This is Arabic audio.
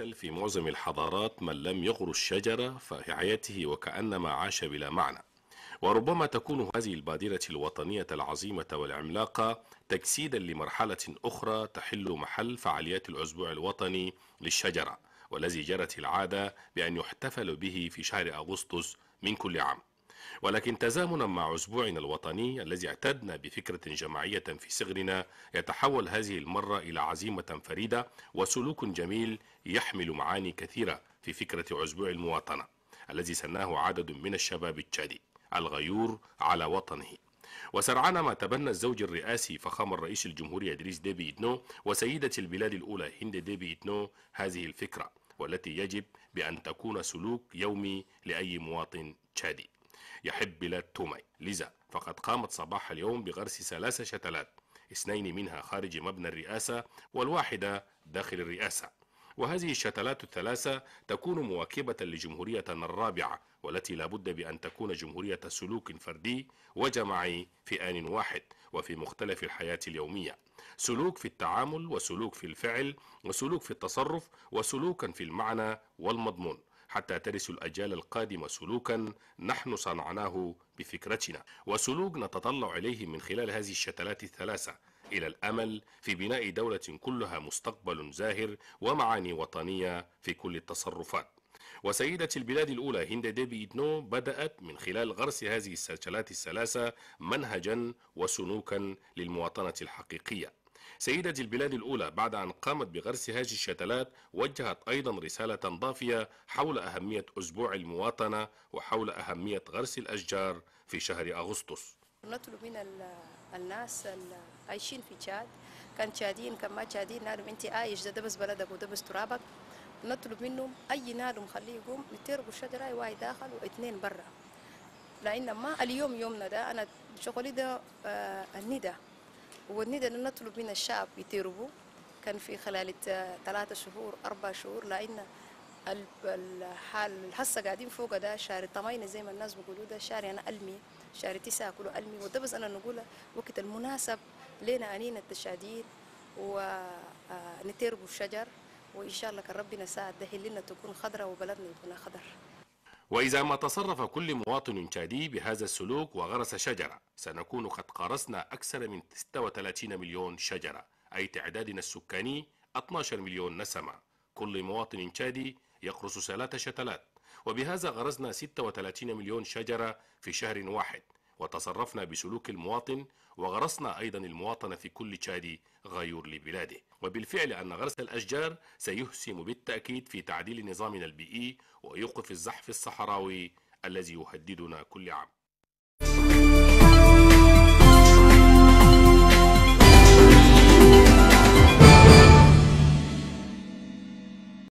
العسل في معظم الحضارات من لم يغر الشجرة حياته وكأنما عاش بلا معنى وربما تكون هذه البادرة الوطنية العظيمة والعملاقة تجسيدا لمرحلة أخرى تحل محل فعاليات الأسبوع الوطني للشجرة والذي جرت العادة بأن يحتفل به في شهر أغسطس من كل عام ولكن تزامنا مع أسبوعنا الوطني الذي اعتدنا بفكرة جماعية في صغرنا يتحول هذه المرة إلى عزيمة فريدة وسلوك جميل يحمل معاني كثيرة في فكرة أسبوع المواطنة الذي سناه عدد من الشباب التشادي الغيور على وطنه وسرعان ما تبنى الزوج الرئاسي فخام الرئيس الجمهورية إدريس ديبي إتنو وسيدة البلاد الأولى هند ديبي إتنو هذه الفكرة والتي يجب بأن تكون سلوك يومي لأي مواطن تشادي يحب بلاد تومي لذا فقد قامت صباح اليوم بغرس ثلاثة شتلات اثنين منها خارج مبنى الرئاسة والواحدة داخل الرئاسة وهذه الشتلات الثلاثة تكون مواكبة لجمهورية الرابعة والتي لابد بأن تكون جمهورية سلوك فردي وجماعي في آن واحد وفي مختلف الحياة اليومية سلوك في التعامل وسلوك في الفعل وسلوك في التصرف وسلوكا في المعنى والمضمون حتى ترس الأجيال القادمة سلوكا نحن صنعناه بفكرتنا وسلوك نتطلع إليه من خلال هذه الشتلات الثلاثة إلى الأمل في بناء دولة كلها مستقبل زاهر ومعاني وطنية في كل التصرفات وسيدة البلاد الأولى هند ديبي إدنو بدأت من خلال غرس هذه السلسلات الثلاثة منهجا وسلوكا للمواطنة الحقيقية سيدة البلاد الأولى بعد أن قامت بغرس هذه الشتلات وجهت أيضا رسالة ضافية حول أهمية أسبوع المواطنة وحول أهمية غرس الأشجار في شهر أغسطس نطلب من الناس اللي عايشين في تشاد كان تشادين كان ما تشادين نعلم انت عايش ده بس بلدك بس ترابك نطلب منهم اي نار خليه يقوم يترقوا الشجره واحد داخل واثنين برا لان ما اليوم يومنا ده انا شغلي ده آه الندى ونريد أن نطلب من الشعب يتربوا كان في خلال ثلاثة شهور أربع شهور لأن الحال هسه قاعدين فوق ده شهر طمينة زي ما الناس بيقولوا ده شهر أنا يعني ألمي شهر تسعة كله ألمي وده بس أنا نقوله وقت المناسب لنا أنينا التشاديد ونتربوا الشجر وإن شاء الله كان ربنا ساعد ده لنا تكون خضرة وبلدنا يكون خضر وإذا ما تصرف كل مواطن تشادي بهذا السلوك وغرس شجرة سنكون قد قرصنا أكثر من 36 مليون شجرة أي تعدادنا السكاني 12 مليون نسمة كل مواطن تشادي يقرص ثلاث شتلات وبهذا غرسنا 36 مليون شجرة في شهر واحد وتصرفنا بسلوك المواطن وغرسنا أيضا المواطن في كل تشادي غيور لبلاده وبالفعل أن غرس الأشجار سيهسم بالتأكيد في تعديل نظامنا البيئي ويوقف الزحف الصحراوي الذي يهددنا كل عام